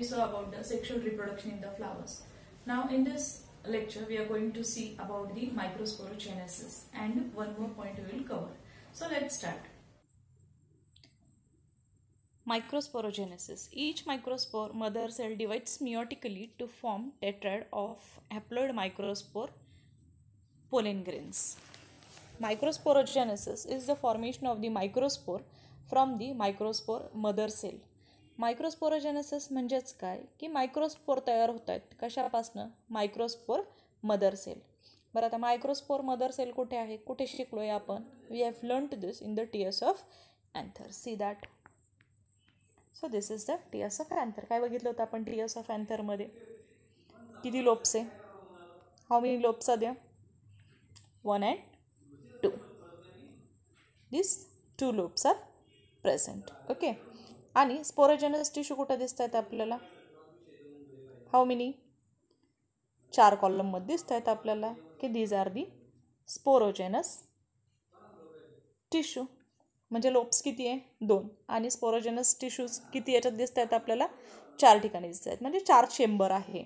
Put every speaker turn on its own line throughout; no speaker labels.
we saw about the sexual reproduction in the flowers. Now in this lecture we are going to see about the microsporogenesis and one more point we will cover. So let's start. Microsporogenesis. Each microspore mother cell divides meiotically to form tetrad of haploid microspore pollen grains. Microsporogenesis is the formation of the microspore from the microspore mother cell. मायक्रोस्पोरोजेनेसिस म्हणजेच काय की microspore तयार होत आहेत कशापासनं microspore mother sale बरं आता microspore mother sale कुठे आहे कुठे शिकलो आहे आपण we have learned this in the T S of anther see that so this is the S of anther काय बघितलं होतं आपण टी एस ऑफ अँथरमध्ये किती लोप्स आहे हाऊ मेनी लोप्स द्या one and two this two lobes are present okay आणि sporogenous tissue कुठं दिसत आहेत आपल्याला हाऊ मिनी चार कॉलममध्ये दिसत आहेत आपल्याला की these are the sporogenous tissue म्हणजे लोप्स किती आहे दोन आणि स्पोरोजेनस टिश्यूज किती याच्यात दिसत आहेत आपल्याला चार ठिकाणी दिसत आहेत म्हणजे चार चेंबर आहे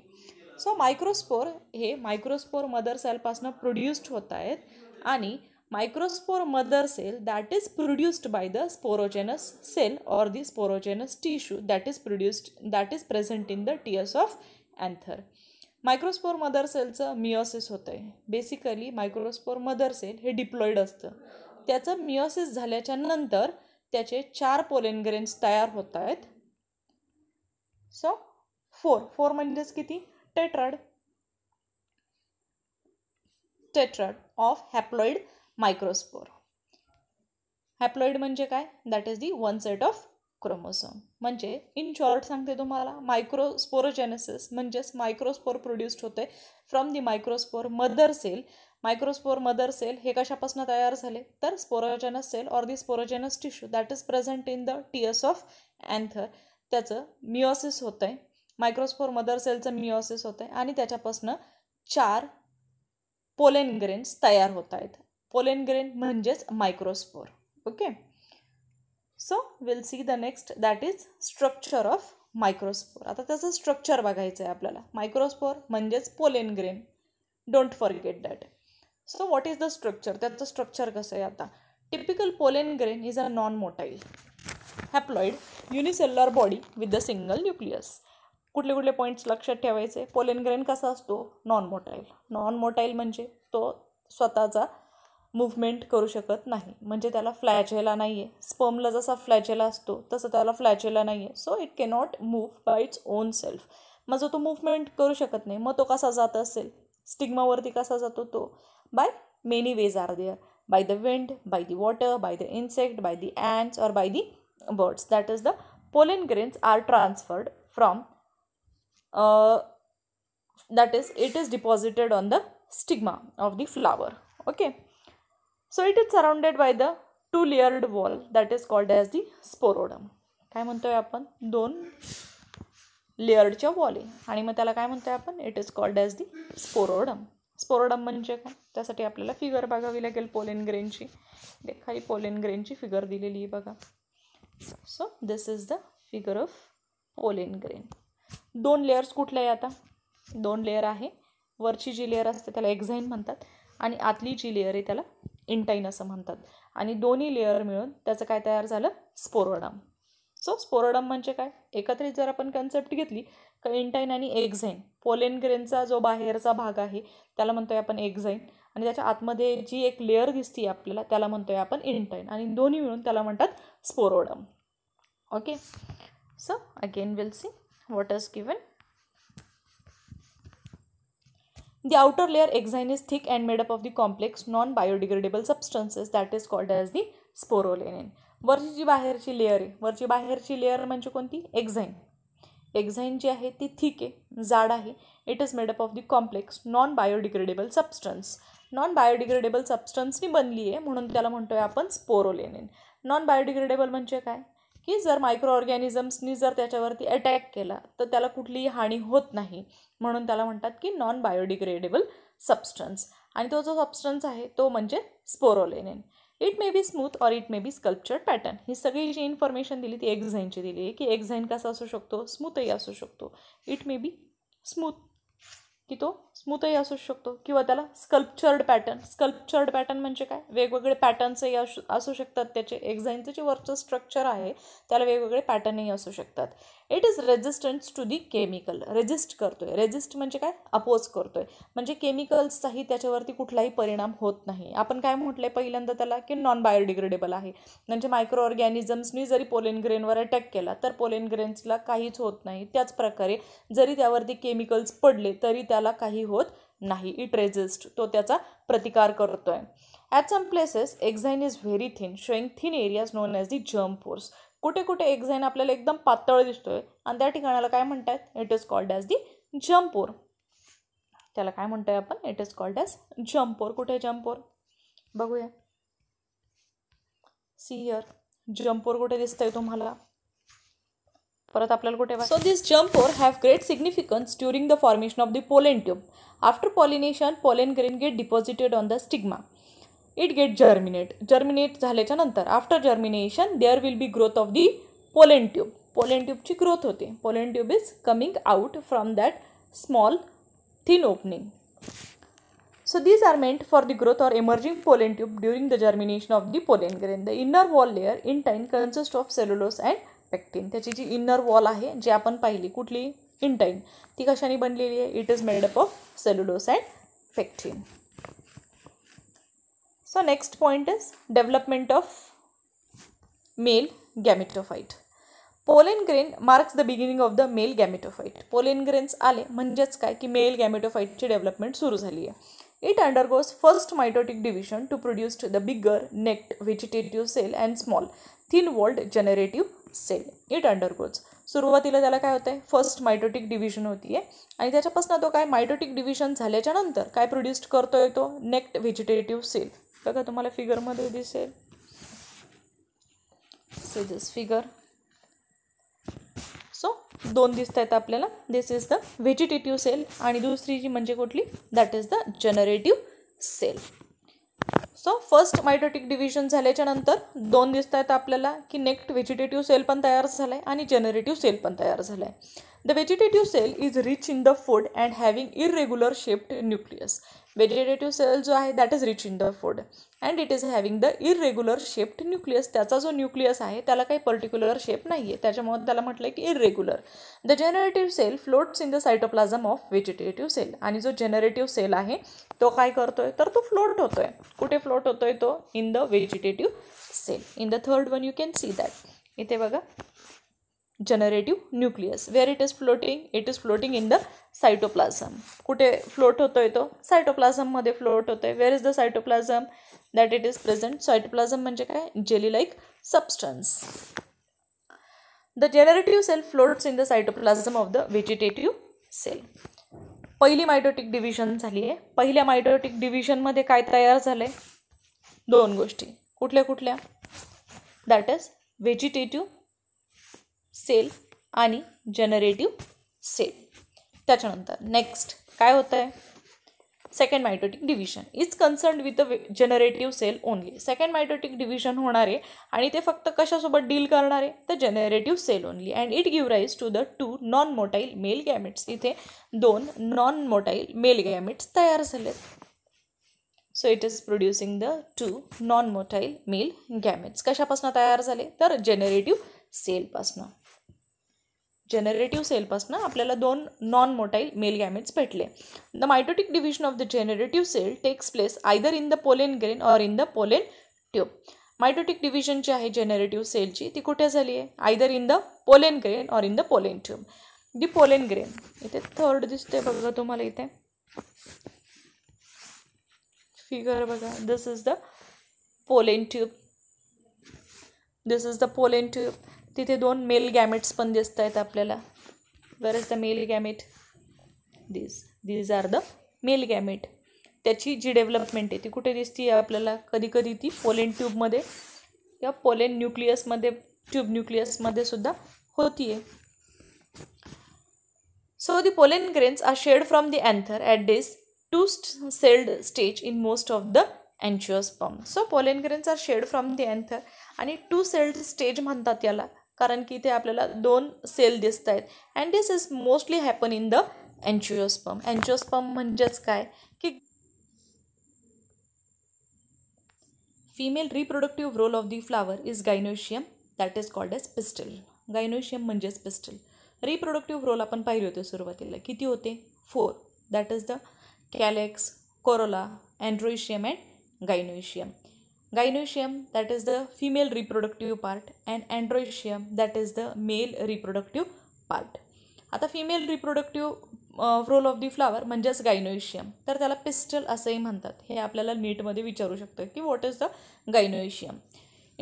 सो मायक्रोस्पोर हे मायक्रोस्पोर मदर सेलपासनं प्रोड्युस्ड होत आहेत आणि microspore mother cell that is produced by the sporogenous cell और the sporogenous tissue that is produced that is present in the T S of anther microspore mother सेलचं meiosis होतं basically microspore mother cell हे diploid असतं त्याचं meiosis झाल्याच्या नंतर त्याचे चार पोलेनग्रेन्स तयार होत आहेत सो फोर फोर म्हणजेच किती tetrad tetrad of haploid microspore haploid म्हणजे काय that is the one set of chromosome म्हणजे इन शॉर्ट सांगते तुम्हाला मायक्रोस्पोरोजेनेसिस म्हणजेच मायक्रोस्पोर प्रोड्यूस्ड होते from the microspore mother cell microspore mother cell हे कशापासून तयार झाले तर sporogenous cell or the sporogenous tissue that is present in the T S of anther त्याचं मिओसिस होतं आहे मायक्रोस्पोर मदर सेलचं मिओसिस होतं आहे आणि त्याच्यापासनं चार पोलेनग्रेन्स ग्रेन्स तयार होत आहेत पोलेन ग्रेन म्हणजेच microspore okay so will see the next that is structure of microspore आता त्याचं स्ट्रक्चर बघायचं आहे आपल्याला मायक्रोस्पोर म्हणजेच pollen grain don't forget that so what is the structure त्याचं स्ट्रक्चर कसं आहे आता typical pollen grain is a non motile haploid unicellular body with the single nucleus कुठले कुठले पॉईंट्स लक्षात ठेवायचे पोलेन ग्रेन कसा असतो नॉन मोटाईल नॉन मोटाईल म्हणजे तो स्वतःचा मुवमेंट करू शकत नाही म्हणजे त्याला फ्लॅचेला नाही आहे स्पर्मला जसा फ्लॅचेला असतो तसं त्याला फ्लॅचेला नाही आहे so it cannot move by its own self मग जो तो मुवमेंट करू शकत नाही मग तो कसा जात असेल स्टिग्मावरती कसा जातो तो by many ways are there by the wind by the water by the insect by the ants और by the birds that is the pollen grains are transferred from that is it is deposited on the stigma of the flower okay so it is surrounded by the two layered wall that is called as the sporoderm काय म्हणतोय आपण दोन लेअर्डच्या wall आहे आणि मग त्याला काय म्हणतोय आपण it is called as the sporoderm sporoderm म्हणजे काय त्यासाठी आपल्याला फिगर बघावी लागेल पोलेन ग्रेनची खाली पोलेन ग्रेनची फिगर दिलेली आहे बघा so this is the figure of pollen grain दोन लेयर्स कुठले आहे आता दोन लेअर आहे वरची जी लेअर असते त्याला एक्झाईन म्हणतात आणि आतली जी लेअर आहे त्याला इंटाईन असं म्हणतात आणि दोन्ही लेअर मिळून त्याचं काय तयार झालं स्पोरोडम सो स्पोरोडम म्हणजे काय एकत्रित जर आपण कन्सेप्ट घेतली तर इंटाईन आणि एक्झाईन पोलेन ग्रेनचा जो बाहेरचा भाग आहे त्याला म्हणतोय आपण एक्झाईन आणि त्याच्या आतमध्ये जी एक लेअर दिसते आपल्याला त्याला म्हणतोय आपण इंटाईन आणि दोन्ही मिळून त्याला म्हणतात sporoderm okay so again will see what is given the outer layer exine is thick and made up of the complex non biodegradable substances that is called as the sporopollenin वरची जी बाहेरची लेअर आहे वरची बाहेरची लेअर म्हणजे कोणती exine exine जी आहे ती थिक आहे जाड आहे it is made up of the complex non biodegradable substance non biodegradable सबस्टन्सनी बनली आहे म्हणून त्याला म्हणतोय आपण स्पोरोलेनिन नॉन बायोडिग्रेडेबल म्हणजे काय की जर मायक्रो ऑर्गॅनिझम्सनी जर त्याच्यावरती अटॅक केला तर त्याला कुठलीही हानी होत नाही म्हणून त्याला म्हणतात की नॉन बायोडिग्रेडेबल सबस्टन्स आणि तो जो सबस्टन्स आहे तो म्हणजे sporopollenin it may be smooth or it may be sculptured pattern ही सगळी जी इन्फॉर्मेशन दिली ती एक्झाईनची दिली आहे की एक्झाईन कसा असू शकतो स्मूथही असू शकतो इट मे बी स्मूथ की तो स्मूथही असू शकतो किंवा त्याला स्कल्पचर्ड पॅटर्न स्कल्पचर्ड पॅटर्न म्हणजे काय वेगवेगळे पॅटर्न्सही असू असू शकतात त्याचे एक्झाईनचं जे वरचं स्ट्रक्चर आहे त्याला वेगवेगळे पॅटर्नही असू शकतात it is resistance to the chemical resist करतो आहे रेजिस्ट म्हणजे काय अपोज करतोय म्हणजे केमिकल्सचाही त्याच्यावरती कुठलाही परिणाम होत नाही आपण काय म्हटलंय पहिल्यांदा त्याला की नॉन बायोडिग्रेडेबल आहे म्हणजे मायक्रो ऑर्गॅनिझम्सनी जरी पोलेन ग्रेनवर अटॅक केला तर पोलेन ग्रेन्सला काहीच होत नाही त्याचप्रकारे जरी त्यावरती केमिकल्स पडले तरी त्याला काही होत नाही इट रेजिस्ट तो त्याचा प्रतिकार करतो आहे at some places exine is very thin showing thin areas known as the germ pores कुठे कुठे एक आपल्याला एकदम पातळ दिसतोय आणि त्या ठिकाणाला काय म्हणतात it is called as the germ pore त्याला काय म्हणतोय आपण it is called as germ pore कुठे जम्पोर बघूया सीयर जम्पोर कुठे दिसतंय तुम्हाला परत आपल्याला कुठे so this germ pore have great significance during the formation of the pollen tube after pollination pollen grain get deposited on the stigma it get germinate germinate झाल्याच्या नंतर after germination there will be growth of the pollen tube pollen ट्यूबची growth होते pollen tube is coming out from that small thin opening so these are meant for the growth or emerging pollen tube during the germination of the pollen grain the inner wall layer intine consist of cellulose and pectin त्याची जी inner wall आहे जी आपण पाहिली कुठली इंटाईन ती कशाने बनलेली आहे it is made up of cellulose and pectin so next point is development of male gametophyte. Pollen grain marks the beginning of the male gametophyte pollen grains आले म्हणजेच काय की मेल गॅमेटोफाईटची डेव्हलपमेंट सुरू झाली आहे it undergoes first mitotic division to produce the bigger next vegetative cell and small thin walled generative cell it undergoes सुरुवातीला त्याला काय होतं आहे फर्स्ट मायटोटिक डिव्हिजन होती आहे आणि त्याच्यापासून तो काय मायटोटिक डिव्हिजन झाल्याच्यानंतर काय प्रोड्यूस करतोय तो नेक्ट व्हेजिटेटिव्ह सेल बघा तुम्हाला फिगरमध्ये दिसेल फिगर सो दोन दिसत आहेत आपल्याला this is the vegetative cell आणि दुसरी जी म्हणजे कुठली that is the generative cell so first mitotic division झाल्याच्या नंतर दोन दिसत आहेत आपल्याला की नेक्स्ट व्हेजिटेटिव्ह सेल पण तयार झाला आहे आणि जनरेटिव्ह सेल पण तयार झाला आहे the vegetative cell is rich in the food and having irregular shaped nucleus vegetative cell जो आहे that is rich in the food and it is having the irregular shaped nucleus त्याचा जो nucleus आहे त्याला काही पर्टिक्युलर शेप नाही आहे त्याच्यामुळं त्याला म्हटलं की irregular the generative cell floats in the cytoplasm of vegetative cell आणि जो जनरेटिव्ह सेल आहे तो काय करतो आहे तर तो फ्लोट होतो आहे कुठे फ्लोट होतो आहे तो in the vegetative cell in the third one you can see that इथे बघा generative nucleus where it is floating it is floating in the cytoplasm कुठे फ्लोट होतो येतो तो सायटोप्लाझममध्ये फ्लोट होतो आहे where is the cytoplasm that it is present cytoplasm म्हणजे काय jelly like substance the generative cell floats in the cytoplasm of the vegetative cell पहिली मायटोटिक डिव्हिजन झाली आहे पहिल्या मायटोटिक डिव्हिजनमध्ये काय तयार झालं दोन गोष्टी कुठल्या कुठल्या दॅट इज व्हेजिटेटिव्ह सेल आणि जनरेटिव्ह सेल त्याच्यानंतर नेक्स्ट काय होतं आहे second mitotic division is concern with the generative cell only second mitotic division होणार आहे आणि ते फक्त कशासोबत डील करणार आहे तर generative cell only and it give rise to the two non motile mail gametes इथे दोन नॉन मोटाईल मेल गॅमेट्स तयार झालेत so it is producing the two non motile mail gametes कशापासून तयार झाले तर जनरेटिव्ह सेलपासनं जेनरेटिव्ह सेलपासून आपल्याला दोन नॉन मोटाईल मेल गॅमेट्स भेटले the mitotic division of the generative cell takes place either in the pollen grain or in the pollen tube mitotic division जी आहे जेनरेटिव्ह सेलची ती कुठे झाली आहे either in the pollen grain or in the pollen tube the pollen grain इथे third दिसते बघा तुम्हाला इथे फिगर बघा this is the pollen tube this is the pollen tube तिथे दोन मेल गॅमेट्स पण दिसत आहेत आपल्याला where is the male gamete this these are the male gamete त्याची जी डेव्हलपमेंट आहे ती कुठे दिसते आपल्याला कधीकधी ती पोलेन ट्यूबमध्ये किंवा पोलेन न्यूक्लियसमध्ये ट्यूब न्यूक्लियसमध्ये सुद्धा होती आहे so the pollen grains are shed from the anther at this two celled stage in most of the angiosperm so pollen grains are shed from the anther आणि two celled stage म्हणतात याला कारण की इथे आपल्याला दोन cell दिसत आहेत and this is mostly happen in the angiosperm angiosperm म्हणजेच काय की female reproductive whorl of the flower is gynoecium that is called as pistil gynoecium म्हणजेच पिस्टल रिप्रोडक्टिव्ह रोल आपण पाहिले होते सुरुवातीला किती होते four that is the calyx corolla androecium and gynoecium gynoecium that is the female reproductive part and androecium that is the male reproductive part आता female reproductive whorl of the flower म्हणजेच gynoecium तर त्याला pistol असंही म्हणतात हे आपल्याला नीटमध्ये विचारू शकतो की what is the gynoecium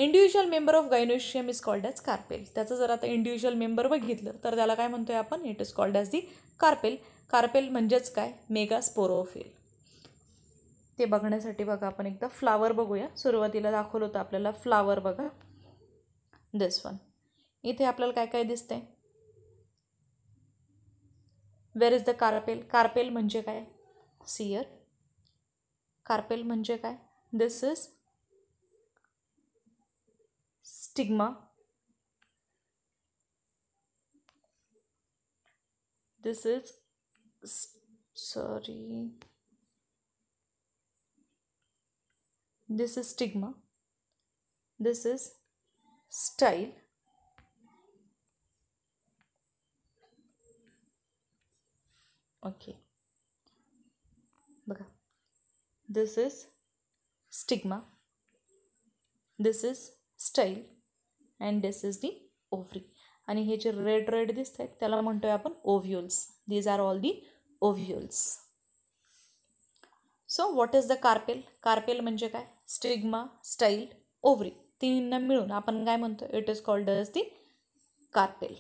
individual member of gynoecium is called as carpel त्याचं जर आता इंडिव्हिज्युअल मेंबर बघितलं तर त्याला काय म्हणतोय आपण it is called as the carpel carpel म्हणजेच काय मेगा स्पोरोफिल ते बघण्यासाठी बघा आपण एकदा फ्लावर बघूया सुरुवातीला दाखवलं होतं आपल्याला फ्लावर बघा दिस वन इथे आपल्याला काय काय दिसतंय where is the carpel carpel म्हणजे काय सियर कार्पेल म्हणजे काय this is stigma this is sorry this is stigma this is style okay बघा this is stigma this is style and this is the ovary आणि हे जे रेड रेड दिसत आहेत त्याला म्हणतोय आपण ovules these are all the ovules so what is the carpel carpel म्हणजे काय स्टिग्मा स्टाईल ओव्हरी तिन्हींना मिळून आपण काय म्हणतो it is called as the carpel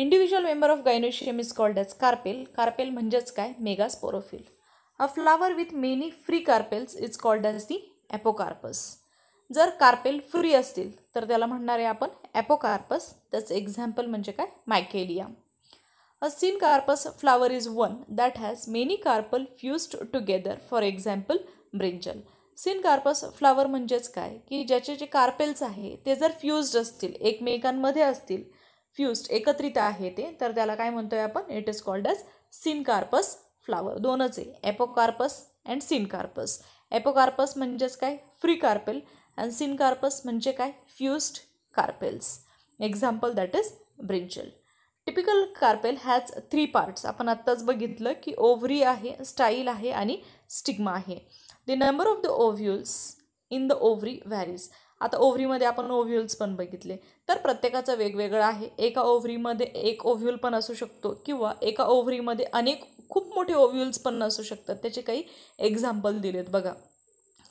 individual member of gynoecium is called as carpel carpel म्हणजेच काय megasporophyll a flower with many free carpels is called as the apocarpous जर carpel free असतील तर त्याला म्हणणारे आपण ॲपोकार्पस त्याचं एक्झाम्पल म्हणजे काय Michelia carpous flower is one that has many carpel fused together for example example, brinjal. Syncarpous flower म्हणजेच काय की ज्याचे जे कार्पेल्स आहे ते जर फ्युज्ड असतील एकमेकांमध्ये असतील फ्युज्ड एकत्रित आहे ते तर त्याला काय म्हणतोय आपण it is called as syncarpous flower दोनच आहे एपोकार्पस अँड सिनकार्पस एपोकार्पस म्हणजेच काय फ्री कार्पेल अँड सिनकार्पस म्हणजे काय fused carpels example that is brinjal typical carpel has three parts आपण आत्ताच बघितलं की ओव्हरी आहे स्टाईल आहे आणि स्टिग्मा आहे the number of the ovules in the ovary varies आता ओव्हरीमध्ये आपण ओव्ह्युल्स पण बघितले तर प्रत्येकाचा वेगवेगळा आहे एका ओव्हरीमध्ये एक ओव्ह्यूल पण असू शकतो किंवा एका ओव्हरीमध्ये अनेक खूप मोठे ओव्ह्युल्स पण असू शकतात त्याचे काही एक्झाम्पल दिलेत बघा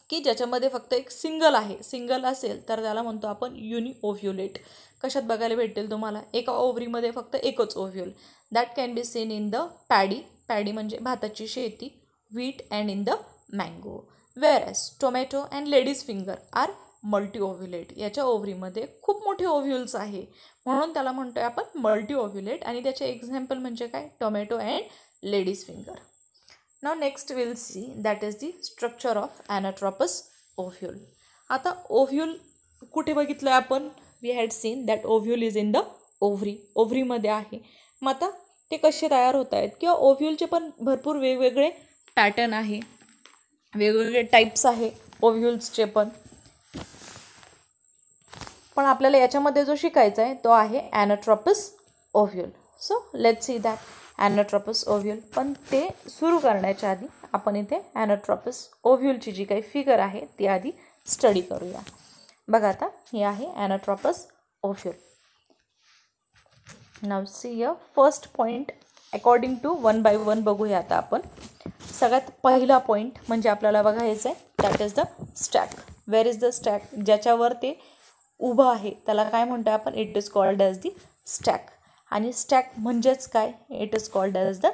की ज्याच्यामध्ये फक्त एक सिंगल आहे सिंगल असेल तर त्याला म्हणतो आपण युनिओव्ह्युलेट कशात बघायला भेटेल तुम्हाला एका ओव्हरीमध्ये फक्त एकच ovule that can be seen in the paddy paddy म्हणजे भाताची शेती wheat and in the mango whereas tomato and ladies finger are multi ovulate याच्या ओव्हरीमध्ये खूप मोठे ओव्ह्युल्स आहे म्हणून त्याला म्हणतो आहे आपण मल्टी ओव्ह्युलेट आणि त्याचे एक्झाम्पल म्हणजे काय tomato and ladies finger now next will see that is the structure of anatropous ovule आता ओव्ह्युल कुठे बघितलं आहे आपण we had seen that ovule is in the ovary ओव्हरीमध्ये आहे मग आता ते कसे तयार होत आहेत किंवा ओव्ह्यूलचे पण भरपूर वेगवेगळे पॅटर्न आहे वेगवेगळे टाईप्स आहे ओव्ह्युल्सचे पण पण आपल्याला याच्यामध्ये जो शिकायचा आहे तो आहे anatropous ovule so let see that anatropous ovule पण ते सुरू करण्याच्या आधी आपण इथे ॲनोट्रॉपस ओव्ह्यूलची जी काही फिगर आहे ती आधी स्टडी करूया बघा आता हे आहे ॲनाट्रॉपस ओफ्युल नाव सी य first point according to one by one बघूया आता आपण सगळ्यात पहिला पॉईंट म्हणजे आपल्याला बघायचं आहे that is the stalk where is the stalk ज्याच्यावर ते उभं आहे त्याला काय म्हणतो आपण it is called as the stalk आणि स्टॅक म्हणजेच काय it is called as the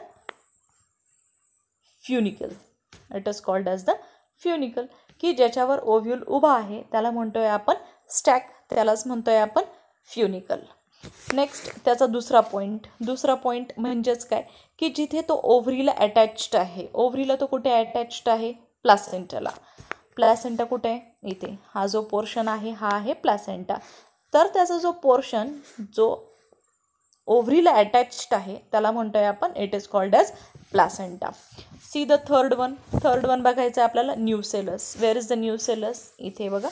funicle it is called as the funicle की ज्याच्यावर ओव्ह्यूल उभा आहे त्याला म्हणतो आहे आपण स्टॅक त्यालाच म्हणतो आहे आपण फ्युनिकल नेक्स्ट त्याचा दुसरा पॉईंट दुसरा पॉईंट म्हणजेच काय की जिथे तो ओव्हरीला अटॅच्ड आहे ओव्हरीला तो कुठे अटॅच्ड आहे प्लासेंटाला प्लॅसेंटा कुठे आहे इथे हा जो पोर्शन आहे हा आहे प्लासेंटा तर त्याचा जो पोर्शन जो ओव्हरीला अटॅच्ड आहे त्याला म्हणतो आहे आपण it is called as placenta see the third one third one बघायचं आहे आपल्याला nucellus where is the nucellus इथे बघा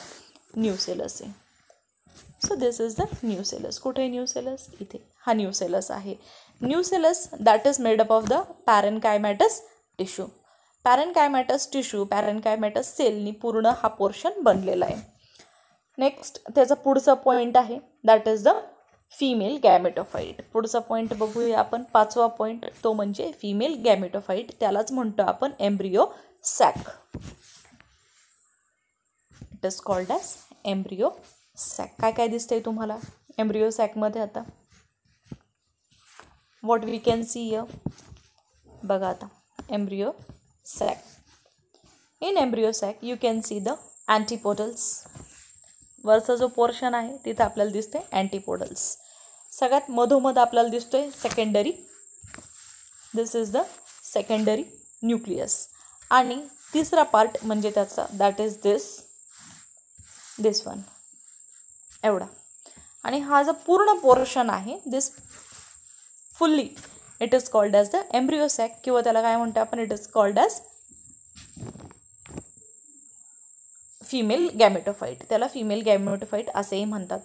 न्यू सेलस आहे so this is the nucellus कुठे न्यू सेलस इथे हा न्यू सेलस आहे nucellus that is made up of the parenchymatous tissue parenchymatous tissue parenchymatous सेलनी पूर्ण हा पोर्शन बनलेला आहे नेक्स्ट त्याचा पुढचा पॉईंट आहे that is the female gametophyte पुढचा पॉईंट बघूया आपण पाचवा पॉईंट तो म्हणजे फिमेल गॅमेटोफाईट त्यालाच म्हणतो आपण embryo sac it is called as embryo sac काय काय दिसतंय तुम्हाला एम्ब्रिओ सॅकमध्ये आता वॉट वी कॅन सी य बघा आता embryo sac in embryo sac you can see the antipodals वरचा जो पोर्शन आहे तिथं आपल्याला दिसते अँटीपोडल्स सगळ्यात मधोमध आपल्याला दिसतोय secondary this is the secondary nucleus आणि तिसरा पार्ट म्हणजे त्याचा that is this this one एवढा आणि हा जो पूर्ण पोर्शन आहे this fully it is called as the embryo sac किंवा त्याला काय म्हणतो आपण it is called as female gametophyte त्याला फिमेल गॅमेटोफाईट असेही म्हणतात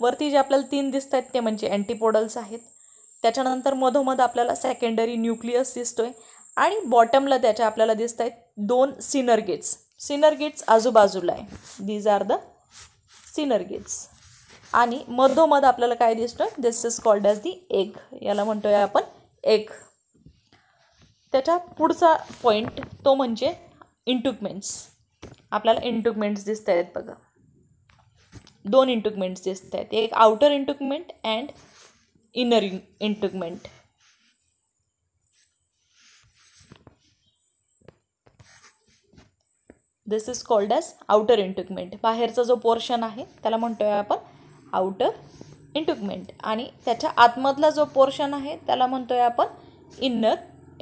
वरती जे आपल्याला तीन दिसत आहेत ते म्हणजे अँटीपोडल्स आहेत त्याच्यानंतर मधोमध आपल्याला सेकंडरी न्यूक्लियस दिसतो आहे आणि बॉटमला त्याच्या आपल्याला दिसत आहेत दोन सिनर गेट्स सिनर गेट्स आजूबाजूला आहे these are the synergids आणि मधोमध आपल्याला काय दिसतो आहे this is called as the egg याला म्हणतो आहे आपण एग त्याच्या पुढचा पॉईंट तो म्हणजे इंटुकमेंट्स आपल्याला इंटुकमेंट्स दिसत आहेत बघा दोन इंटुकमेंट्स दिसत आहेत एक outer integument and inner integument this is called as outer integument बाहेरचा जो पोर्शन आहे त्याला म्हणतो आहे आपण आउटर इंटुकमेंट आणि त्याच्या आतमधला जो पोर्शन आहे त्याला म्हणतो आहे आपण इनर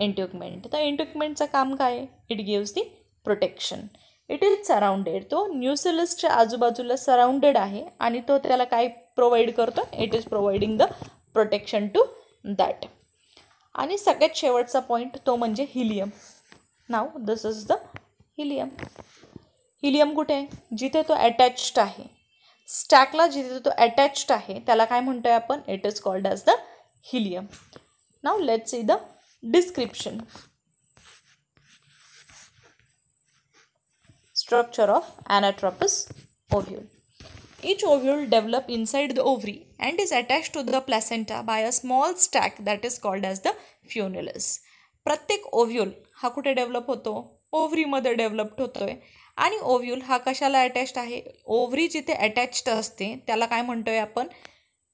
इंटुकमेंट तर इंटुकमेंटचं काम काय it gives the protection it is surrounded तो न्यूसेलसच्या आजूबाजूला सराउंडेड आहे आणि तो त्याला काय प्रोव्हाइड करतो it is providing the protection to that आणि सगळ्यात शेवटचा पॉईंट तो म्हणजे हिलियम नाव this is the hilum hilum कुठे आहे जिथे तो अटॅच्ड आहे स्टॅकला जिथे तो अटॅच्ड आहे त्याला काय म्हणतोय आपण it is called as the hilum नाव let's see the description structure of anatropous ovule. Each ovule develops inside the ovary and is attached to the placenta by a small stack that is called as the funiculus प्रत्येक ovule हा कुठे develop होतो ओव्हरीमध्ये developed होतोय आणि ovule हा कशाला attached आहे ovary जिथे अटॅच्ड असते त्याला काय म्हणतोय आपण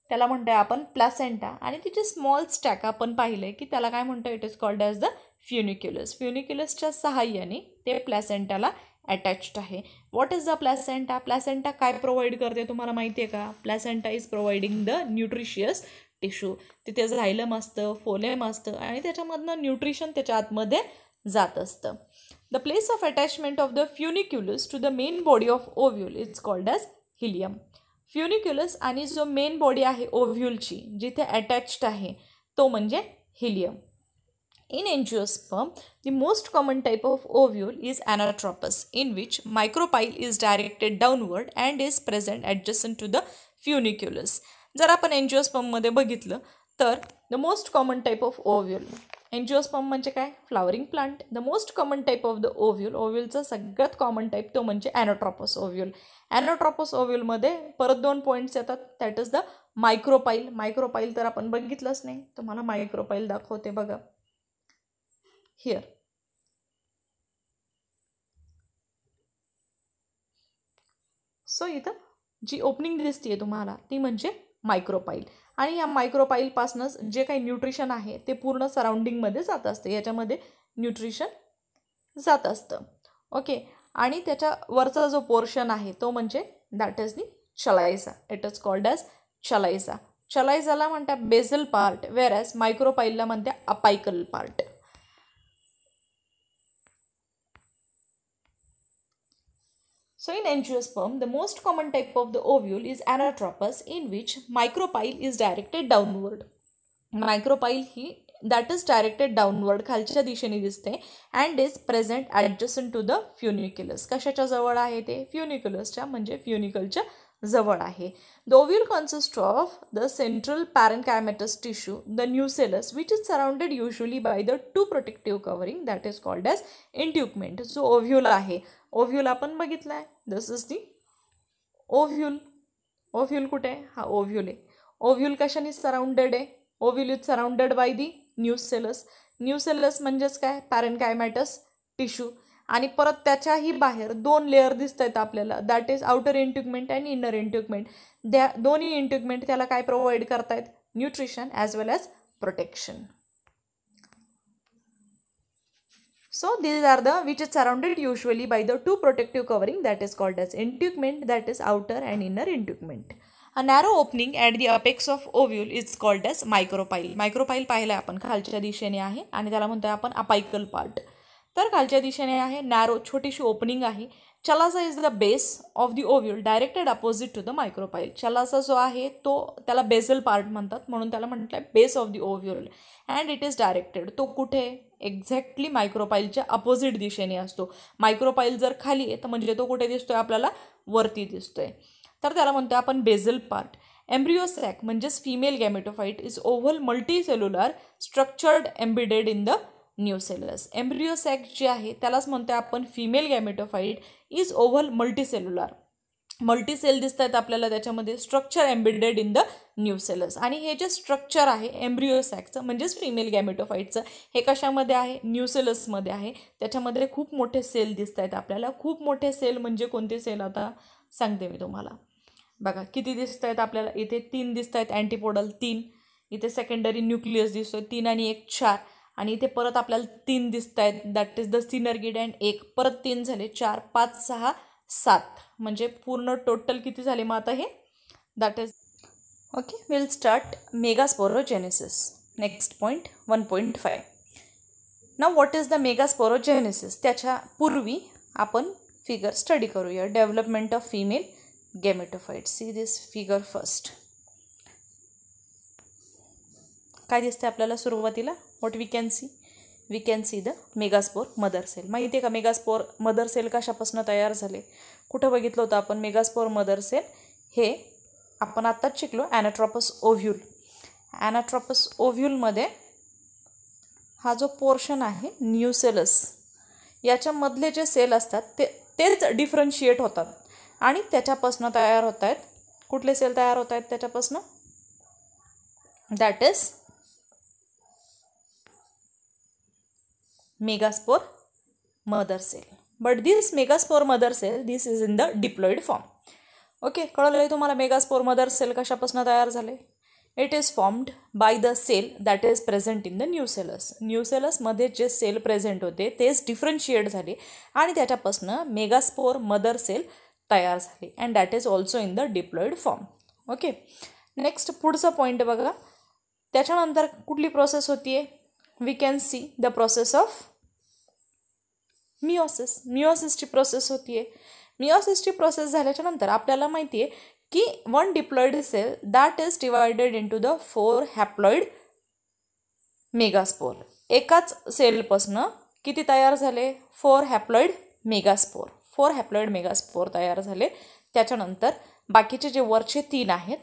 त्याला म्हणतोय आपण प्लॅसेंटा आणि तिचे स्मॉल स्टॅक आपण पाहिले की त्याला काय म्हणतोय it is called as the funiculus फ्युनिक्युलसच्या सहाय्याने ते प्लॅसेंटाला अटॅच्ड आहे what is the placenta placenta काय प्रोव्हाइड करते तुम्हाला माहिती आहे का placenta is providing the nutritious tissue तिथे झायलम असतं फोलेम असतं आणि त्याच्यामधनं न्यूट्रिशन त्याच्या आतमध्ये जात असतं the place of attachment of the funiculus to the main body of ovule it's called as hilum funiculus आणि जो मेन बॉडी आहे ओव्ह्युलची जिथे अटॅच्ड आहे तो म्हणजे hilum In angiosperm, the most common type of ovule is anatropous, in which micropyle is directed downward and is present adjacent to the funiculus. जर आपण एन्जिओस्पममध्ये बघितलं तर the most common type of ovule angiosperm म्हणजे काय flowering plant the most common type of the ovule ओव्ह्युलचा सगळ्यात common type तो म्हणजे ॲनोट्रॉपस ओव्ह्युल ॲनोट्रॉपस ओव्ह्युलमध्ये परत दोन पॉईंट्स येतात that is the micropyle micropyle तर आपण बघितलंच नाही तुम्हाला मायक्रोपाईल दाखवते बघा here सो इथं जी ओपनिंग दिसते तुम्हाला ती म्हणजे मायक्रोपाईल आणि या मायक्रोपाईलपासूनच जे काही न्यूट्रिशन आहे ते पूर्ण सराउंडिंगमध्ये जात असते याच्यामध्ये न्यूट्रिशन जात असतं ओके आणि त्याच्या वरचा जो पोर्शन आहे तो म्हणजे दॅट इज नी chalaza it is called as chalaza चलायसाला म्हणतात बेझल पार्ट वेअर ॲज मायक्रोपाईलला म्हणत्या apical part So in angiosperm, the most common type of the ovule is anatropous in which micropyle is directed downward Micropyle ही that is directed downward खालच्या दिशेने दिसते and is present adjacent to the funiculus कशाच्या जवळ आहे ते फ्युनिक्युलसच्या म्हणजे फ्युनिकलच्या जवळ आहे the ovule consist of the central पॅरनकॅमेटस tissue the nucellus which is surrounded usually by the two protective covering that is called as integument जो ओव्ह्युल आहे ओव्ह्यूल आपण बघितला आहे दस ती दी ओव्ह्यूल ओव्ह्यूल कुठे आहे हा ओव्ह्यूल आहे ओव्ह्यूल कशाने सराउंडेड आहे ovule is surrounded by the nucellus nucellus म्हणजेच काय पॅरेन कायमॅटस टिश्यू आणि परत त्याच्याही बाहेर दोन लेअर दिसत आहेत आपल्याला that is outer integument and inner integument द्या दोन्ही इंट्युपमेंट त्याला काय प्रोव्हाइड करतायत nutrition as well as protection So these are the which is surrounded usually by the two protective covering that is called as integument that is outer and inner integument. A narrow opening at the apex of ovule is called as micropyle. Micropyle पाहिलं आपण खालच्या दिशेने आहे आणि त्याला म्हणतोय आपण apical part तर खालच्या दिशेने आहे नॅरो छोटीशी ओपनिंग आहे chalaza is the base of the ovule directed opposite to the micropyle chalaza जो आहे तो त्याला बेझल पार्ट म्हणतात म्हणून त्याला म्हटलं आहे base of the ovule and it is directed तो कुठे एक्झॅक्टली मायक्रोपाईलच्या अपोजिट दिशेने असतो मायक्रोपाईल जर खाली आहे तर म्हणजे तो कुठे दिसतोय आपल्याला वरती दिसतोय तर त्याला म्हणतो आपण बेझल पार्ट एम्ब्रिओसॅक म्हणजेच female gametophyte is oval multicellular structured embedded in the new embryo embryo sac जे आहे त्यालाच म्हणतो आपण female gametophyte is oval multicellular multi cell दिसत आहेत आपल्याला त्याच्यामध्ये structure embedded in the nucellus आणि हे जे स्ट्रक्चर आहे एम्ब्रिओसॅकचं म्हणजेच फिमेल गॅमेटोफाईटचं हे कशामध्ये आहे न्यू सेलर्समध्ये आहे त्याच्यामध्ये खूप मोठे सेल दिसत आहेत आपल्याला खूप मोठे सेल म्हणजे कोणते सेल आता सांगते मी तुम्हाला बघा किती दिसत आहेत आपल्याला इथे तीन दिसत आहेत अँटीपोडल तीन इथे सेकंडरी न्यूक्लियस दिसतो तीन आणि एक चार आणि इथे परत आपल्याला तीन दिसत आहेत दॅट इज द गिड अँड एक परत तीन झाले चार पाच सहा सात म्हणजे पूर्ण टोटल किती झाले मग आता हे that is okay will start megasporogenesis next point one point five ना व्हॉट इज द मेगास्पोरोजेनेसिस त्याच्या पूर्वी आपण फिगर स्टडी करूया development of female gametophyte see this figure first काय दिसते आपल्याला सुरुवातीला what we can see we can see the megaspore mother cell माहिती आहे का मेगास्पोर मदर सेल कशापासून तयार झाले कुठं बघितलं होतं आपण मेगास्पोर मदर सेल हे आपण आत्ताच शिकलो ॲनाट्रॉपस ओव्ह्यूल ॲनाट्रॉपस ओव्ह्यूलमध्ये हा जो पोर्शन आहे सेलस याच्यामधले जे सेल असतात ते तेच डिफरन्शिएट होतात आणि त्याच्यापासनं तयार होत आहेत कुठले सेल तयार होत आहेत त्याच्यापासनं that is megaspore mother cell but this megaspore mother cell this is in the diploid form okay कळलं आहे तुम्हाला मेगास्पोर मदर सेल कशापासून तयार झाले it is formed by the cell that is present in the nucellus न्यू सेलसमध्ये जे cell present होते तेच डिफरन्शिएट झाले आणि त्याच्यापासून मेगास्पोर मदर सेल तयार झाले and that is also in the diploid form okay next पुढचा पॉईंट बघा त्याच्यानंतर कुठली प्रोसेस होती आहे we can see the process of meiosis मिओसिसची प्रोसेस आहे मिओसिसची प्रोसेस झाल्याच्या नंतर आपल्याला माहिती आहे की one diploid cell that is divided into the four haploid megaspore एकाच सेलपासनं किती तयार झाले four haploid megaspore four haploid megaspore तयार झाले त्याच्यानंतर बाकीचे जे वरचे तीन आहेत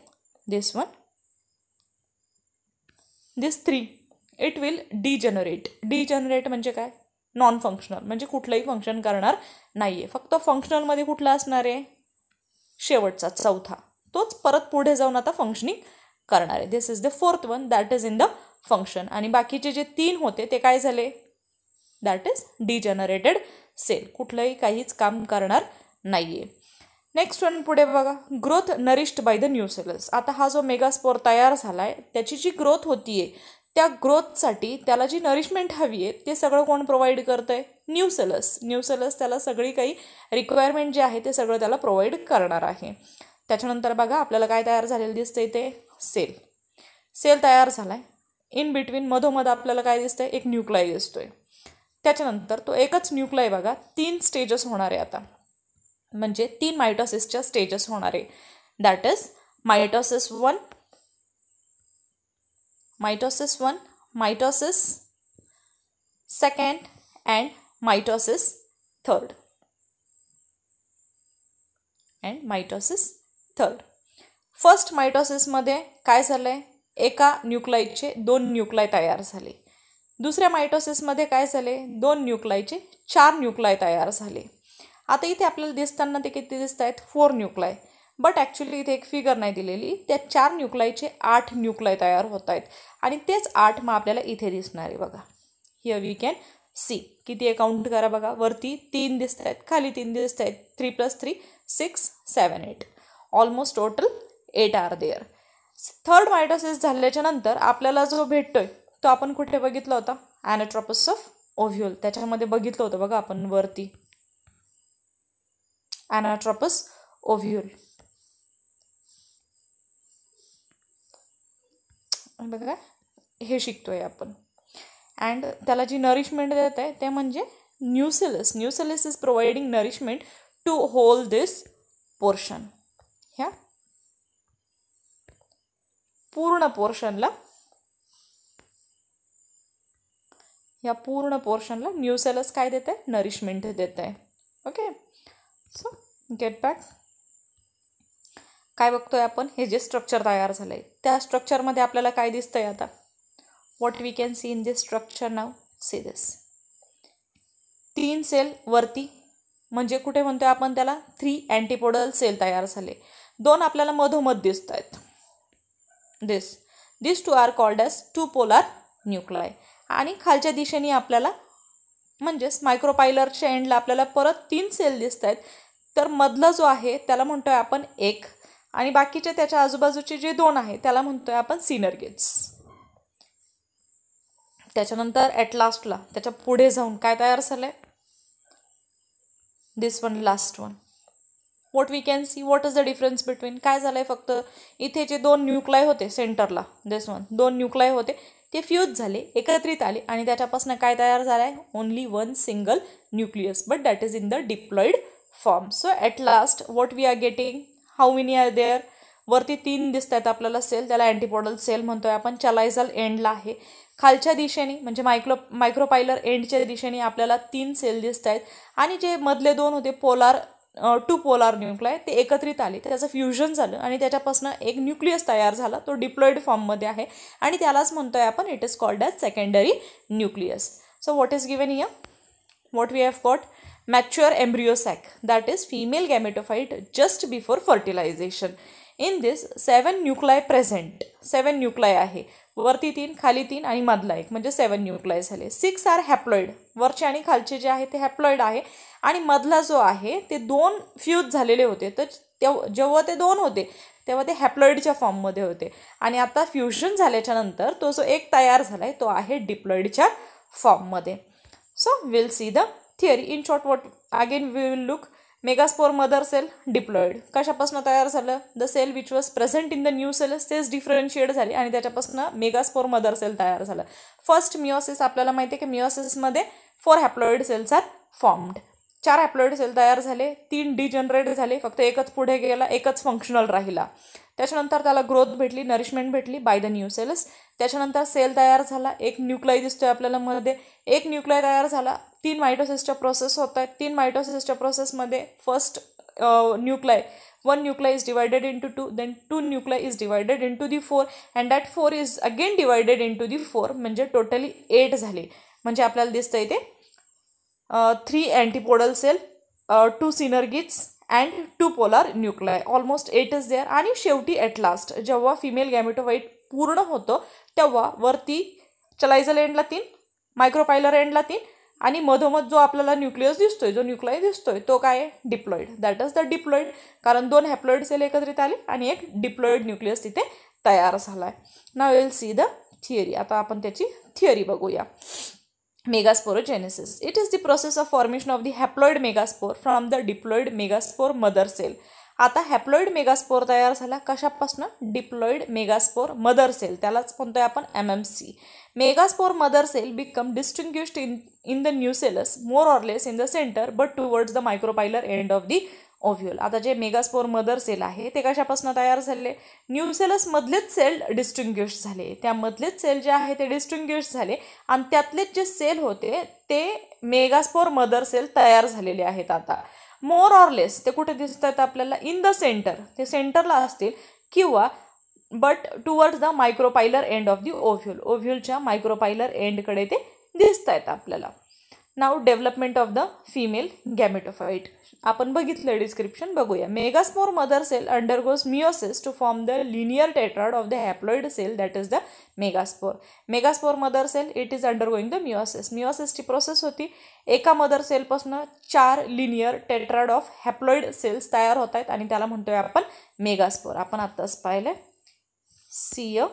दिस one this three it will degenerate degenerate म्हणजे काय नॉन फंक्शनल म्हणजे कुठलंही फंक्शन करणार नाही आहे फक्त फंक्शनलमध्ये कुठला असणार आहे शेवटचा चौथा तोच परत पुढे जाऊन आता फंक्शनिंग करणार आहे this is the fourth one that is in the function आणि बाकीचे जे तीन होते ते काय झाले दॅट इज डिजनरेटेड सेल कुठलंही काहीच काम करणार नाही आहे नेक्स्ट वन पुढे बघा growth nourished by the nucellus आता हा जो मेगास्पोर तयार झाला आहे त्याची जी ग्रोथ होती आहे त्या ग्रोथसाठी त्याला जी नरिशमेंट हवी आहे ते सगळं कोण प्रोव्हाइड करतं आहे न्यू सेलस न्यू सेलस त्याला सगळी काही रिक्वायरमेंट जे आहे ते सगळं त्याला प्रोव्हाइड करणार आहे त्याच्यानंतर बघा आपल्याला काय तयार झालेलं दिसतंय ते सेल सेल तयार झाला आहे इन बिटवीन मधोमध आपल्याला काय दिसतं आहे एक न्यूक्लाय दिसतो आहे त्याच्यानंतर तो एकच न्यूक्लाय बघा तीन स्टेजेस होणार आहे आता म्हणजे तीन मायटॉसिसच्या स्टेजेस होणार आहे that is mitosis one mitosis 1, mitosis second and mitosis third and mitosis third first मायटोसिसमध्ये काय झालंय एका न्यूक्लायचे दोन न्यूक्लाय तयार झाले दुसऱ्या मायटोसिसमध्ये काय झाले दोन न्यूक्लायचे चार न्यूक्लाय तयार झाले आता इथे आपल्याला दिसताना ते किती दिसत आहेत फोर न्यूक्लाय बट ॲक्च्युली इथे एक फिगर नाही दिलेली त्या चार न्यूक्लाईचे आठ न्यूक्लाय तयार होत आहेत आणि तेच आठ मग आपल्याला इथे दिसणार आहे बघा हिअर वी कॅन सी किती अकाउंट करा बघा वरती तीन दिसत आहेत खाली तीन दिसत आहेत three plus three six seven eight almost total eight are there third mitosis झाल्याच्या नंतर आपल्याला जो भेटतोय तो आपण कुठे बघितला होता ॲनोट्रॉपस ऑफ ओव्ह्युल त्याच्यामध्ये बघितलं होतं बघा आपण वरती ॲनाट्रॉपस ओव्ह्युल बघा हे शिकतो आहे आपण अँड त्याला जी नरिशमेंट देत आहे ते म्हणजे nucellus nucellus is providing nourishment to whole this portion ह्या पूर्ण पोर्शनला या पूर्ण पोर्शनला न्यूसेलस काय देत आहे नरिशमेंट देत आहे ओके सो गेट बॅक काय बघतोय आपण हे जे स्ट्रक्चर तयार झालं आहे त्या स्ट्रक्चरमध्ये आपल्याला काय दिसतंय आता what we can see in this structure now see this तीन सेल वरती म्हणजे कुठे म्हणतोय आपण त्याला थ्री अँटीपोडल सेल तयार झाले दोन आपल्याला मधोमध दिसत आहेत this this two are called as two polar nuclei आणि खालच्या दिशेने आपल्याला म्हणजेच मायक्रोपायलरच्या एंडला आपल्याला परत तीन सेल दिसत आहेत तर मधला जो आहे त्याला म्हणतोय आपण एक आणि बाकीचे त्याच्या आजूबाजूचे जे दोन आहे त्याला म्हणतोय आपण सिनर गेट्स त्याच्यानंतर ॲट लास्टला त्याच्या पुढे जाऊन काय तयार झालं आहे this one last one what we can see what is the difference between काय झालं आहे फक्त इथे जे दोन न्यूक्लाय होते सेंटरला दिस वन दोन न्यूक्लाय होते ते फ्यूज झाले एकत्रित आले आणि त्याच्यापासून काय तयार झालं आहे only one single nucleus but that is in the diploid form so at last what we are getting how many are there वरती तीन दिसत आहेत आपल्याला सेल त्याला अँटीपोडल सेल म्हणतो आहे आपण चलायझल एंडला आहे खालच्या दिशेने म्हणजे मायक्रो मायक्रोपायलर एंडच्या दिशेने आपल्याला तीन सेल दिसत आहेत आणि जे मधले दोन होते पोलार टू पोलार न्यूक्लाय ते एकत्रित आले त्याचं फ्युजन झालं आणि त्याच्यापासून एक न्यूक्लियस तयार झाला तो डिप्लॉइड फॉर्ममध्ये आहे आणि त्यालाच म्हणतो आहे आपण it is called as secondary nucleus so what is given here what we have got mature embryo sac that is female gametophyte just before fertilization in this seven nuclei present seven nuclei आहे वरती तीन खाली तीन आणि मधला एक म्हणजे सेवन न्यूक्लाय झाले सिक्स आर हॅप्लॉइड वरचे आणि खालचे जे आहे ते हॅप्लॉइड आहे आणि मधला जो आहे ते दोन फ्यूज झालेले होते तर तेव्हा जेव्हा ते दोन होते तेव्हा ते हॅप्लॉइडच्या फॉर्ममध्ये होते आणि आता फ्युजन झाल्याच्या नंतर तो जो एक तयार झाला आहे तो आहे डिप्लॉइडच्या फॉर्ममध्ये so will see the theory in short what again we will look megaspore mother cell diploid कशापासून तयार झालं the cell which was present in the nucellus तेच डिफरन्शिएट झाली आणि त्याच्यापासून मेगास्पोर मदर सेल तयार झालं फर्स्ट मिओसिस आपल्याला माहिती आहे की मिओसिसमध्ये four haploid cells are formed चार ॲप्लॉइड सेल तयार झाले तीन डिजनरेट झाले फक्त एकच पुढे गेला एकच फंक्शनल राहिला त्याच्यानंतर त्याला ग्रोथ भेटली नरिशमेंट भेटली बाय द न्यू सेल्स त्याच्यानंतर सेल तयार झाला एक न्यूक्लाय दिसतोय आपल्याला मध्ये एक न्यूक्लाय तयार झाला तीन मायटोसिसच्या प्रोसेस होत आहेत तीन मायटोसिसच्या प्रोसेसमध्ये first nuclei one nuclei is divided into two then two nuclei is divided into the four and that four is again divided into the four म्हणजे टोटली एट झाले म्हणजे आपल्याला दिसतंय ते three antipodal cell two synergids and two polar nuclei almost eight is there आणि शेवटी at last जेव्हा female gametophyte पूर्ण होतं तेव्हा वरती चलायझल एंडला तीन मायक्रोपायलर एंडला तीन आणि मधोमध जो आपल्याला न्यूक्लियस दिसतोय जो न्यूक्लाय दिसतोय तो काय आहे diploid that is the diploid कारण दोन हॅप्लॉईड सेल एकत्रित आले आणि एक डिप्लॉईड न्यूक्लियस तिथे तयार झाला आहे now will see the theory आता आपण त्याची थिअरी बघूया megasporogenesis it is the process of formation of the haploid megaspore from the diploid megaspore mother cell आता हॅप्लॉइड मेगास्पोर तयार झाला कशापासून डिप्लॉइड मेगास्पोर मदर सेल त्यालाच म्हणतोय आपण M M C megaspore mother cell become distinguished in in the nucellus more or less in the centre but towards the micropylar end of the ovule आता जे megaspore mother sale आहे ते कशापासून तयार झाले न्यू सेलसमधलेच सेल डिस्टिंग्विश झाले त्यामधलेच sale जे आहे ते डिस्टिंग्विश झाले आणि त्यातलेच जे सेल होते ते मेगास्पोर मदर सेल तयार झालेले आहेत आता मोर ऑर लेस ते कुठे दिसत आहेत आपल्याला इन द सेंटर ते सेंटरला असतील किंवा but towards the micropylar end of the ovule ओव्ह्युलच्या मायक्रोपायलर एंडकडे ते दिसत आहेत आपल्याला now development of the female gametophyte आपण बघितलं डिस्क्रिप्शन बघूया megaspore mother cell undergoes meiosis to form the linear tetrad of the haploid cell that is the megaspore megaspore mother cell it is undergoing the meiosis मिओसिसची process होती एका mother सेलपासून चार linear tetrad of haploid cells तयार होत आहेत आणि त्याला म्हणतोय आपण मेगास्पोर आपण आत्ताच पाहिलं सी सीओ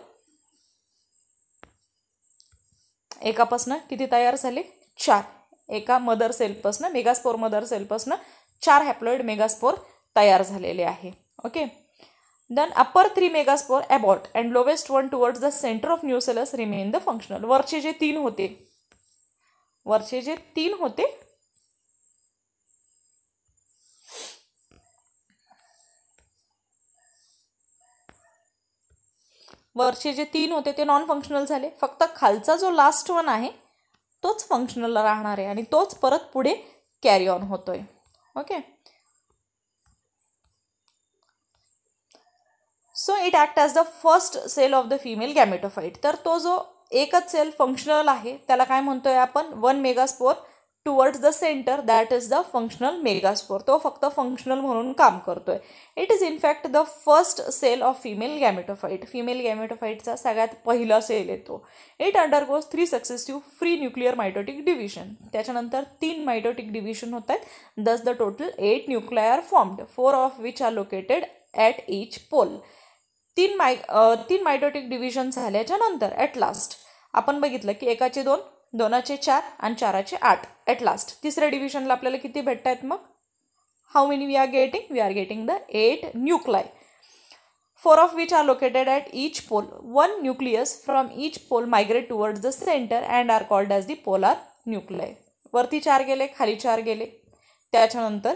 एकापासनं किती तयार झाले चार एका मदर सेलपासनं मेगास्पोर मदर सेलपासनं चार हॅप्लॉइड मेगास्पोर तयार झालेले आहे okay then upper three megaspore abort and lowest one towards the centre of nucellus remain the functional वरचे जे तीन होते वरचे जे तीन होते वरचे जे तीन होते ते नॉन फंक्शनल झाले फक्त खालचा जो लास्ट वन आहे तोच फंक्शनल राहणार आहे आणि तोच परत पुढे कॅरी ऑन होतोय okay so it act as the first cell of the female gametophyte तर तो जो एकच सेल फंक्शनल आहे त्याला काय म्हणतोय आपण one megaspore towards the centre that is the functional megaspore तो फक्त फंक्शनल म्हणून काम करतो आहे it is in fact the first cell of female gametophyte female गॅमेटोफाईटचा सगळ्यात पहिला सेल येतो it undergoes three successive free nuclear mitotic division त्याच्यानंतर तीन मायटोटिक डिव्हिजन होत आहेत thus the total eight nuclear formed four of which are located at each pole तीन माय तीन मायटोटिक डिव्हिजन झाल्याच्यानंतर ॲट लास्ट आपण बघितलं की एकाचे दोन दोनाचे चार आणि चाराचे आठ ॲट लास्ट तिसऱ्या डिव्हिजनला आपल्याला किती भेटत आहेत मग how many we are getting we are getting the eight nuclei four of which are located at each pole one nucleus from each pole migrate towards the centre and are called as the polar nuclei वरती चार गेले खाली चार गेले त्याच्यानंतर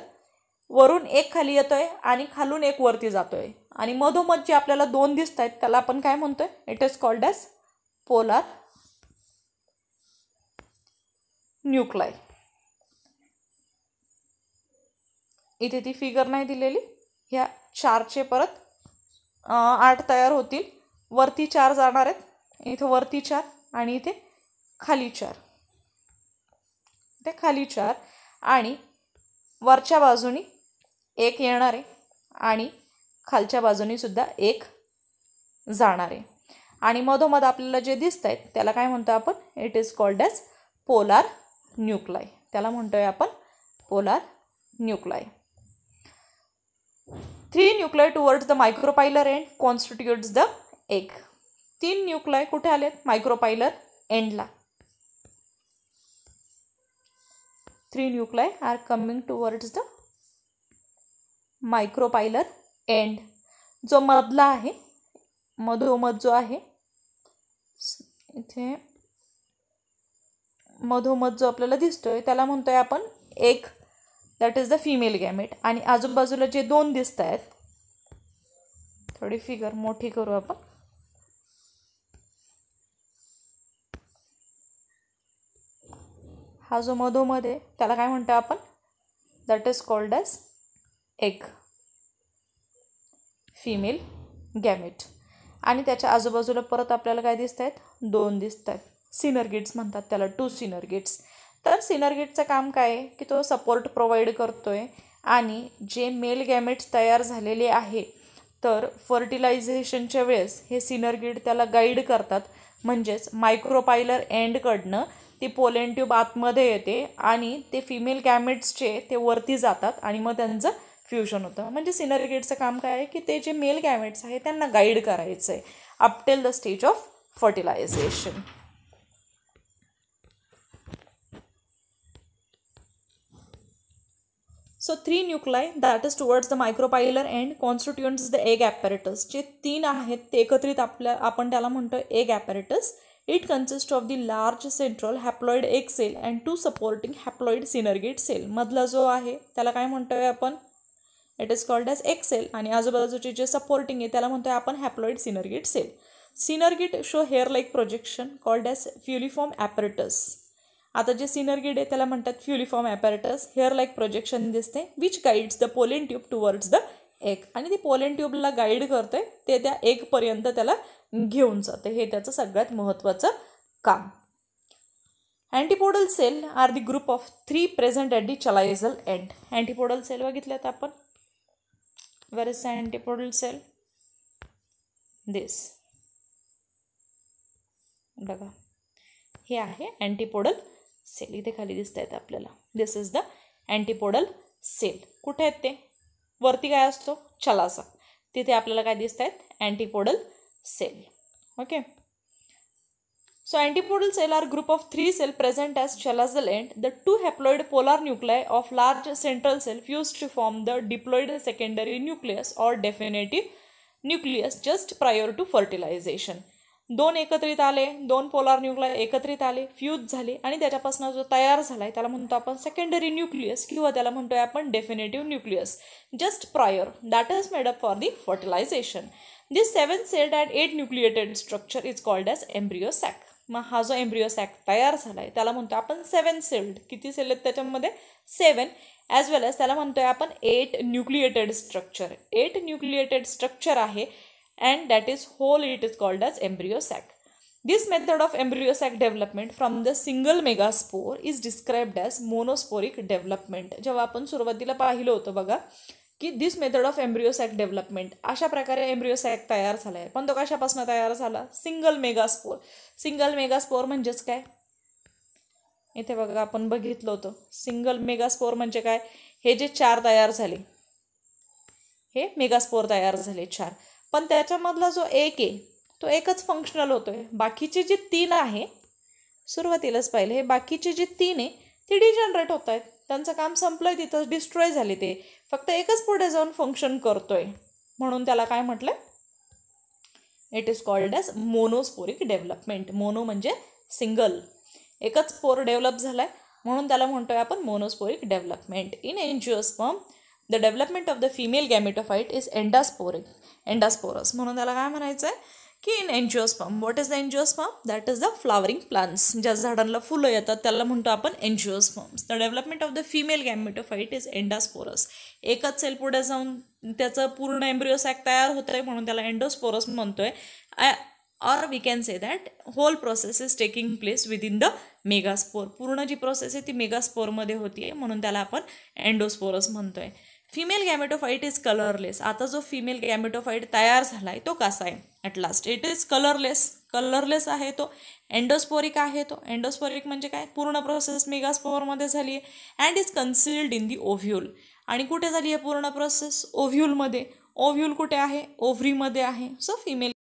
वरून एक खाली येतो आहे आणि खालून एक वरती जातो आहे आणि मधोमध जे आपल्याला दोन दिसत आहेत त्याला आपण काय म्हणतो आहे it is called as polar nuclei इथे ती फिगर नाही दिलेली ह्या चारचे परत आठ तयार होतील वरती चार जाणार आहेत इथं वरती चार आणि इथे खाली चार ते खाली चार आणि वरच्या बाजूनी एक येणार आहे आणि खालच्या बाजूनीसुद्धा एक जाणार आहे आणि मधोमध आपल्याला जे दिसत आहेत त्याला काय म्हणतो आपण it is called as polar nuclei त्याला म्हणतोय आपण polar nuclei three nuclei towards the micropylar end constitutes the egg तीन न्यूक्लाय कुठे आलेत मायक्रोपायलर एंडला three nuclei are coming towards the micropylar end जो मधला आहे मधोमध जो आहे इथे मधोमध जो आपल्याला दिसतोय त्याला म्हणतोय आपण एक that is the female gamete आणि आजूबाजूला जे दोन दिसत आहेत थोडी फिगर मोठी करू आपण हा जो मधोमध आहे त्याला काय म्हणतो आपण that is called as egg female gamete आणि त्याच्या आजूबाजूला परत आपल्याला काय दिसत आहेत दोन दिसत आहेत सिनर म्हणतात त्याला टू सिनर तर सिनर गेटचं काम काय आहे की तो सपोर्ट प्रोव्हाइड करतो आहे आणि जे मेल गॅमेट्स तयार झालेले आहे तर फर्टिलायझेशनच्या वेळेस हे सिनर त्याला गाईड करतात म्हणजेच मायक्रोपायलर एंडकडनं ती पोलेंट्यूब आतमध्ये येते आणि ते फिमेल गॅमेट्सचे ते वरती जातात आणि मग त्यांचं फ्युजन होतं म्हणजे सिनर काम काय आहे की ते जे मेल गॅमेट्स आहे त्यांना गाईड करायचं आहे up till the stage of fertilization so three nuclei that is towards the micropylar and constituents the egg apparatus जे तीन आहेत ते एकत्रित आपल्या आपण त्याला म्हणतो egg apparatus it consist of the large central haploid egg cell and two supporting haploid synergid cell मधला जो आहे त्याला काय म्हणतोय आपण it is called as egg cell cell आणि आजूबाजूचे जे सपोर्टिंग आहे त्याला म्हणतोय आपण haploid synergid cell synergid show hair like projection called as filiform apparatus आता जे सिनर गिड आहे त्याला म्हणतात filiform apparatus hair like projection दिसते which guides the pollen tube towards the egg आणि ती पोलेन ट्यूबला गाईड करते ते त्या एगपर्यंत त्याला घेऊन जाते हे त्याचं सगळ्यात महत्त्वाचं काम antipodal cell are the group of three present at the chalazal end antipodal cell बघितल्यात आपण वेर इज अँटीपोडल सेल दिस बघा हे आहे अँटीपोडल सेल इथे खाली दिसत आहेत आपल्याला this is the antipodal cell कुठे आहेत ते वरती काय असतो छलासा तिथे आपल्याला काय दिसत आहेत antipodal cell okay so antipodal cell are group of three cell present as chalaza end the two haploid polar nuclei of large central cell fuse to form the diploid secondary nucleus or definitive nucleus just prior to fertilization दोन एकत्रित आले दोन polar Nucleya एकत्रित आले fuse झाले आणि त्याच्यापासून जो तयार झाला आहे त्याला म्हणतो आपण सेकंडरी न्यूक्लियस किंवा त्याला म्हणतोय आपण definitive nucleus just prior that is made up for the fertilization this seven celled and eight nucleated structure is called as embryo sac मग हा जो एम्ब्रिओ सॅक तयार झाला आहे त्याला म्हणतो आपण सेवन सेल्ड किती सेल आहेत त्याच्यामध्ये सेवन ॲज वेल एज त्याला म्हणतोय आपण eight nucleated structure eight nucleated structure आहे and that is whole it is called as embryo sac. This method of embryo sac development from the single megaspore is described as monosporic development. जेव्हा आपण सुरुवातीला पाहिलं होतं बघा की this method of embryo sac development अशा प्रकारे embryo sack तयार झाला आहे पण तो कशापासून तयार झाला सिंगल मेगास्पोर सिंगल मेगास्पोर म्हणजेच काय इथे बघा आपण बघितलं होतं सिंगल मेगास्पोर म्हणजे काय हे जे चार तयार झाले हे मेगास्पोर तयार झाले चार पण त्याच्यामधला जो एक आहे तो एकच फंक्शनल होतो आहे बाकीचे जे तीन आहे सुरुवातीलाच पाहिलं हे बाकीचे जे तीन आहे ते डिजनरेट होत आहेत त्यांचं काम संपलं आहे तिथं डिस्ट्रॉय झाले ते फक्त एकच पुढे जाऊन फंक्शन करतो आहे म्हणून त्याला काय म्हटलं it is called as monosporic development mono म्हणजे सिंगल एकच पोर डेव्हलप झाला आहे म्हणून त्याला म्हणतो आपण monosporic development in form the development of the female gametophyte is endosporic endosporous म्हणून त्याला काय म्हणायचं आहे की in angiosperm what is the angiosperm that is the flowering plants ज्या झाडांना फुलं येतात त्याला म्हणतो आपण angiosperms the development of the female gametophyte is endosporous एकच सेल पुढे जाऊन त्याचं पूर्ण एम्ब्रिओ सॅक तयार होत आहे म्हणून त्याला एन्डोस्पोरस म्हणतो आहे or we can say that whole process is taking place within the megaspore पूर्ण जी प्रोसेस आहे ती मेगास्पोरमध्ये होती आहे म्हणून त्याला आपण एन्डोस्पोरस म्हणतो आहे फिमेल गॅमेटोफाईट इज कलरलेस आता जो फिमेल गॅमेटोफाईट तयार झाला आहे तो कसा आहे at last it is colourless colourless आहे तो एंडोस्पोरिक आहे तो एंडोस्पोरिक म्हणजे काय पूर्ण प्रोसेस मेगास्पोअरमध्ये झाली आहे and is concealed in the ovule आणि कुठे झाली आहे पूर्ण प्रोसेस ओव्ह्युलमध्ये ओव्ह्युल कुठे आहे ओव्हरीमध्ये आहे सो फिमेल